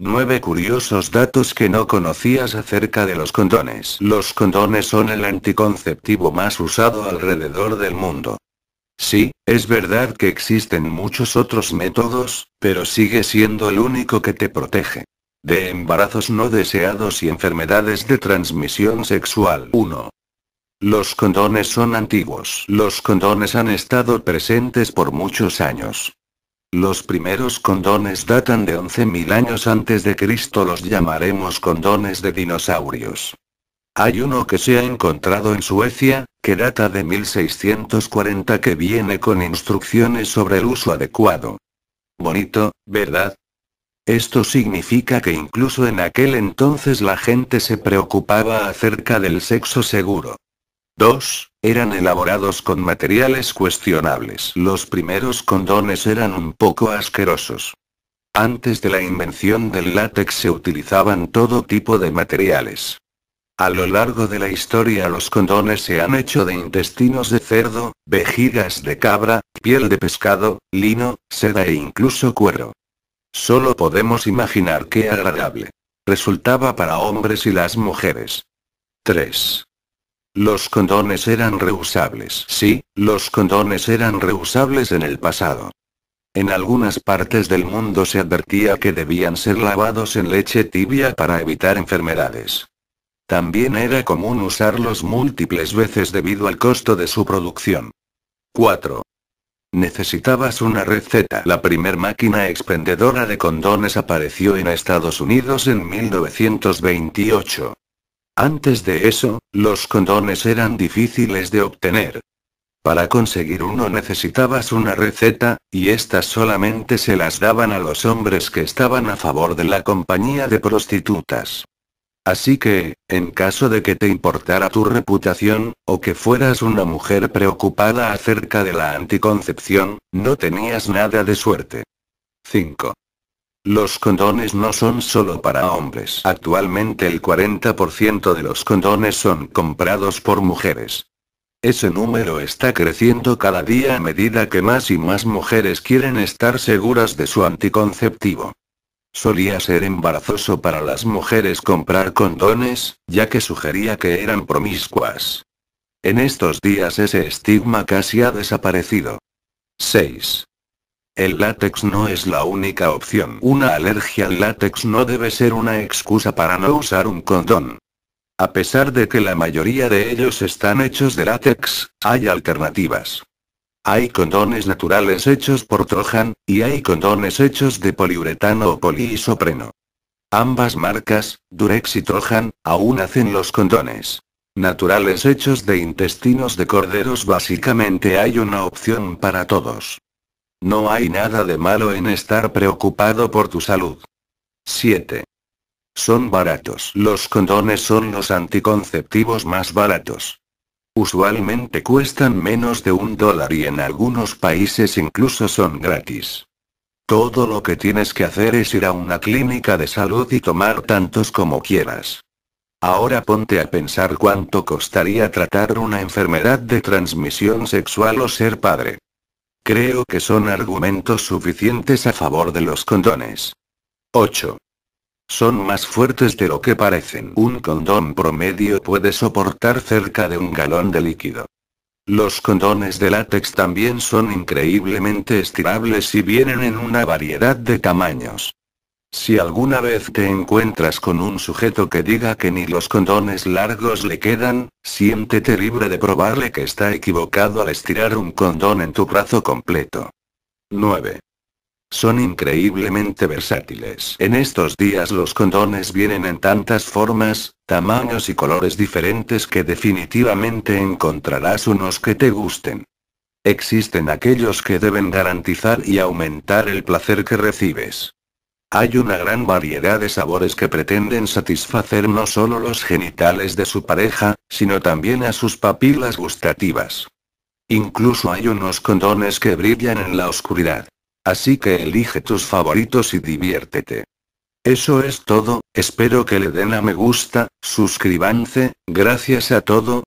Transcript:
9 curiosos datos que no conocías acerca de los condones. Los condones son el anticonceptivo más usado alrededor del mundo. Sí, es verdad que existen muchos otros métodos, pero sigue siendo el único que te protege. De embarazos no deseados y enfermedades de transmisión sexual. 1. Los condones son antiguos. Los condones han estado presentes por muchos años. Los primeros condones datan de 11.000 años antes de Cristo, los llamaremos condones de dinosaurios. Hay uno que se ha encontrado en Suecia, que data de 1640 que viene con instrucciones sobre el uso adecuado. Bonito, ¿verdad? Esto significa que incluso en aquel entonces la gente se preocupaba acerca del sexo seguro. 2. Eran elaborados con materiales cuestionables. Los primeros condones eran un poco asquerosos. Antes de la invención del látex se utilizaban todo tipo de materiales. A lo largo de la historia los condones se han hecho de intestinos de cerdo, vejigas de cabra, piel de pescado, lino, seda e incluso cuero. Solo podemos imaginar qué agradable resultaba para hombres y las mujeres. 3. Los condones eran reusables. Sí, los condones eran reusables en el pasado. En algunas partes del mundo se advertía que debían ser lavados en leche tibia para evitar enfermedades. También era común usarlos múltiples veces debido al costo de su producción. 4. Necesitabas una receta. La primer máquina expendedora de condones apareció en Estados Unidos en 1928. Antes de eso, los condones eran difíciles de obtener. Para conseguir uno necesitabas una receta, y estas solamente se las daban a los hombres que estaban a favor de la compañía de prostitutas. Así que, en caso de que te importara tu reputación, o que fueras una mujer preocupada acerca de la anticoncepción, no tenías nada de suerte. 5. Los condones no son solo para hombres. Actualmente el 40% de los condones son comprados por mujeres. Ese número está creciendo cada día a medida que más y más mujeres quieren estar seguras de su anticonceptivo. Solía ser embarazoso para las mujeres comprar condones, ya que sugería que eran promiscuas. En estos días ese estigma casi ha desaparecido. 6. El látex no es la única opción. Una alergia al látex no debe ser una excusa para no usar un condón. A pesar de que la mayoría de ellos están hechos de látex, hay alternativas. Hay condones naturales hechos por Trojan, y hay condones hechos de poliuretano o poliisopreno. Ambas marcas, Durex y Trojan, aún hacen los condones naturales hechos de intestinos de corderos. Básicamente hay una opción para todos. No hay nada de malo en estar preocupado por tu salud. 7. Son baratos. Los condones son los anticonceptivos más baratos. Usualmente cuestan menos de un dólar y en algunos países incluso son gratis. Todo lo que tienes que hacer es ir a una clínica de salud y tomar tantos como quieras. Ahora ponte a pensar cuánto costaría tratar una enfermedad de transmisión sexual o ser padre. Creo que son argumentos suficientes a favor de los condones. 8. Son más fuertes de lo que parecen. Un condón promedio puede soportar cerca de un galón de líquido. Los condones de látex también son increíblemente estirables y vienen en una variedad de tamaños. Si alguna vez te encuentras con un sujeto que diga que ni los condones largos le quedan, siéntete libre de probarle que está equivocado al estirar un condón en tu brazo completo. 9. Son increíblemente versátiles. En estos días los condones vienen en tantas formas, tamaños y colores diferentes que definitivamente encontrarás unos que te gusten. Existen aquellos que deben garantizar y aumentar el placer que recibes. Hay una gran variedad de sabores que pretenden satisfacer no solo los genitales de su pareja, sino también a sus papilas gustativas. Incluso hay unos condones que brillan en la oscuridad. Así que elige tus favoritos y diviértete. Eso es todo, espero que le den a me gusta, suscríbanse, gracias a todo,